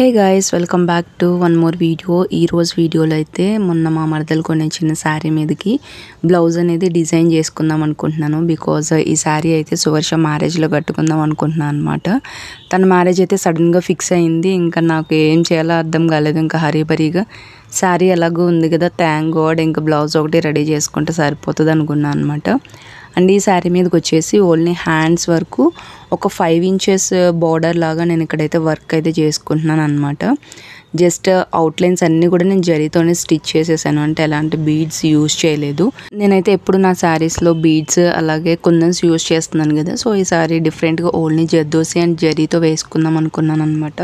hey guys welcome back to one more video ఈరోజు వీడియోలో అయితే మొన్న మా మరదలు చిన్న శారీ మీదకి బ్లౌజ్ అనేది డిజైన్ చేసుకుందాం అనుకుంటున్నాను బికాజ్ ఈ శారీ అయితే సువర్ష మ్యారేజ్లో కట్టుకుందాం అనుకుంటున్నాను అనమాట తన మ్యారేజ్ అయితే సడన్గా ఫిక్స్ అయింది ఇంకా నాకు ఏం చేయాలో అర్థం కాలేదు ఇంకా హరీ శారీ ఎలాగో ఉంది కదా థ్యాంక్ గాడ్ ఇంకా బ్లౌజ్ ఒకటి రెడీ చేసుకుంటే సరిపోతుంది అనుకున్నాను అనమాట అండ్ ఈ శారీ మీదకి వచ్చేసి ఓన్లీ హ్యాండ్స్ వరకు ఒక ఫైవ్ ఇంచెస్ బార్డర్ లాగా నేను ఇక్కడైతే వర్క్ అయితే చేసుకుంటున్నాను అనమాట జస్ట్ అవుట్లైన్స్ అన్నీ కూడా నేను జరితోనే స్టిచ్ చేసేసాను అంటే ఎలాంటి బీడ్స్ యూజ్ చేయలేదు నేనైతే ఎప్పుడు నా శారీస్లో బీడ్స్ అలాగే కుందన్స్ యూజ్ చేస్తున్నాను కదా సో ఈ శారీ డిఫరెంట్గా ఓన్లీ జర్దోసి అండ్ జరీతో వేసుకుందాం అనుకున్నాను అనమాట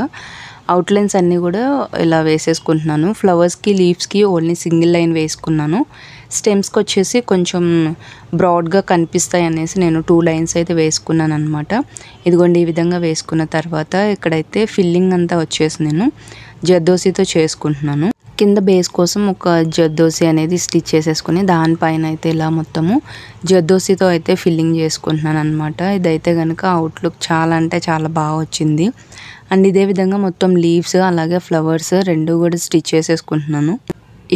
అవుట్లైన్స్ అన్నీ కూడా ఇలా వేసేసుకుంటున్నాను ఫ్లవర్స్కి లీవ్స్కి ఓన్లీ సింగిల్ లైన్ వేసుకున్నాను స్టెమ్స్కి వచ్చేసి కొంచెం బ్రాడ్గా కనిపిస్తాయి అనేసి నేను టూ లైన్స్ అయితే వేసుకున్నాను అనమాట ఇదిగోండి ఈ విధంగా వేసుకున్న తర్వాత ఇక్కడైతే ఫిల్లింగ్ అంతా వచ్చేసి నేను జర్దోసితో చేసుకుంటున్నాను కింద బేస్ కోసం ఒక జర్దోసి అనేది స్టిచ్ చేసేసుకుని దానిపైన అయితే ఇలా మొత్తము జర్దోసితో అయితే ఫిల్లింగ్ చేసుకుంటున్నాను అనమాట ఇదైతే కనుక అవుట్లుక్ చాలా అంటే చాలా బాగా వచ్చింది అండ్ ఇదే విధంగా మొత్తం లీవ్స్ అలాగే ఫ్లవర్స్ రెండు కూడా స్టిచ్ చేసేసుకుంటున్నాను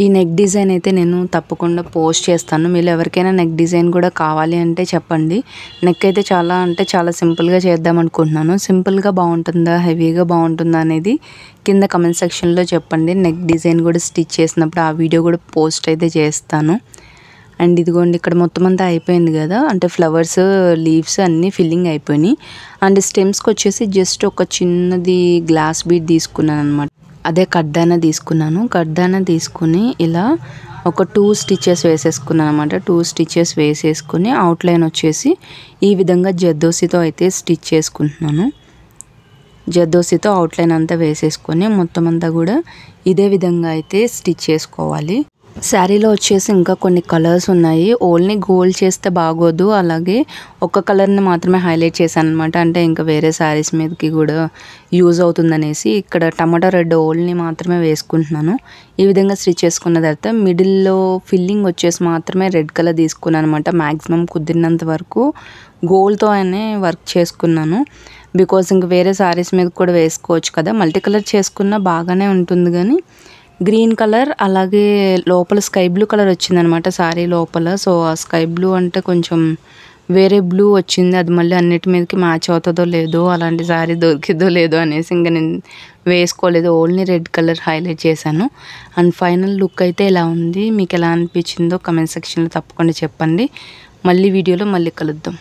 ఈ నెక్ డిజైన్ అయితే నేను తప్పకుండా పోస్ట్ చేస్తాను మీరు ఎవరికైనా నెక్ డిజైన్ కూడా కావాలి అంటే చెప్పండి నెక్ అయితే చాలా అంటే చాలా సింపుల్గా చేద్దాం అనుకుంటున్నాను సింపుల్గా బాగుంటుందా హెవీగా బాగుంటుందా అనేది కింద కమెంట్ సెక్షన్లో చెప్పండి నెక్ డిజైన్ కూడా స్టిచ్ చేసినప్పుడు ఆ వీడియో కూడా పోస్ట్ అయితే చేస్తాను అండ్ ఇదిగోండి ఇక్కడ మొత్తం అంతా అయిపోయింది కదా అంటే ఫ్లవర్స్ లీవ్స్ అన్నీ ఫిల్లింగ్ అయిపోయినాయి అండ్ స్టెమ్స్కి వచ్చేసి జస్ట్ ఒక చిన్నది గ్లాస్ బీట్ తీసుకున్నాను అనమాట అదే కడ్డాన తీసుకున్నాను కడ్డాన తీసుకుని ఇలా ఒక టూ స్టిచ్చెస్ వేసేసుకున్నాను అనమాట టూ స్టిచ్చెస్ వేసేసుకుని అవుట్లైన్ వచ్చేసి ఈ విధంగా జద్దోసితో అయితే స్టిచ్ చేసుకుంటున్నాను జద్దోసితో అవుట్లైన్ అంతా వేసేసుకొని మొత్తం అంతా కూడా ఇదే విధంగా అయితే స్టిచ్ చేసుకోవాలి శారీలో వచ్చేసి ఇంకా కొన్ని కలర్స్ ఉన్నాయి ఓన్లీ గోల్డ్ చేస్తే బాగోదు అలాగే ఒక కలర్ని మాత్రమే హైలైట్ చేశాను అనమాట అంటే ఇంకా వేరే శారీస్ మీదకి కూడా యూజ్ అవుతుందనేసి ఇక్కడ టమాటా రెడ్ ఓల్డ్ని మాత్రమే వేసుకుంటున్నాను ఈ విధంగా స్టిచ్ చేసుకున్న తర్వాత మిడిల్లో ఫిల్లింగ్ వచ్చేసి మాత్రమే రెడ్ కలర్ తీసుకున్నాను అనమాట మ్యాక్సిమం కుదిరినంత వరకు గోల్డ్తో అనే వర్క్ చేసుకున్నాను బికాజ్ ఇంక వేరే శారీస్ మీద కూడా వేసుకోవచ్చు కదా మల్టీ కలర్ చేసుకున్న బాగానే ఉంటుంది కానీ గ్రీన్ కలర్ అలాగే లోపల స్కై బ్లూ కలర్ వచ్చిందనమాట శారీ లోపల సో ఆ స్కై బ్లూ అంటే కొంచెం వేరే బ్లూ వచ్చింది అది మళ్ళీ అన్నిటి మీదకి మ్యాచ్ అవుతుందో లేదో అలాంటి శారీ దొరికిద్దో లేదో అనేసి ఇంకా నేను వేసుకోలేదు ఓన్లీ రెడ్ కలర్ హైలైట్ చేశాను అండ్ ఫైనల్ లుక్ అయితే ఎలా ఉంది మీకు ఎలా అనిపించిందో కమెంట్ సెక్షన్లో తప్పకుండా చెప్పండి మళ్ళీ వీడియోలో మళ్ళీ కలుద్దాం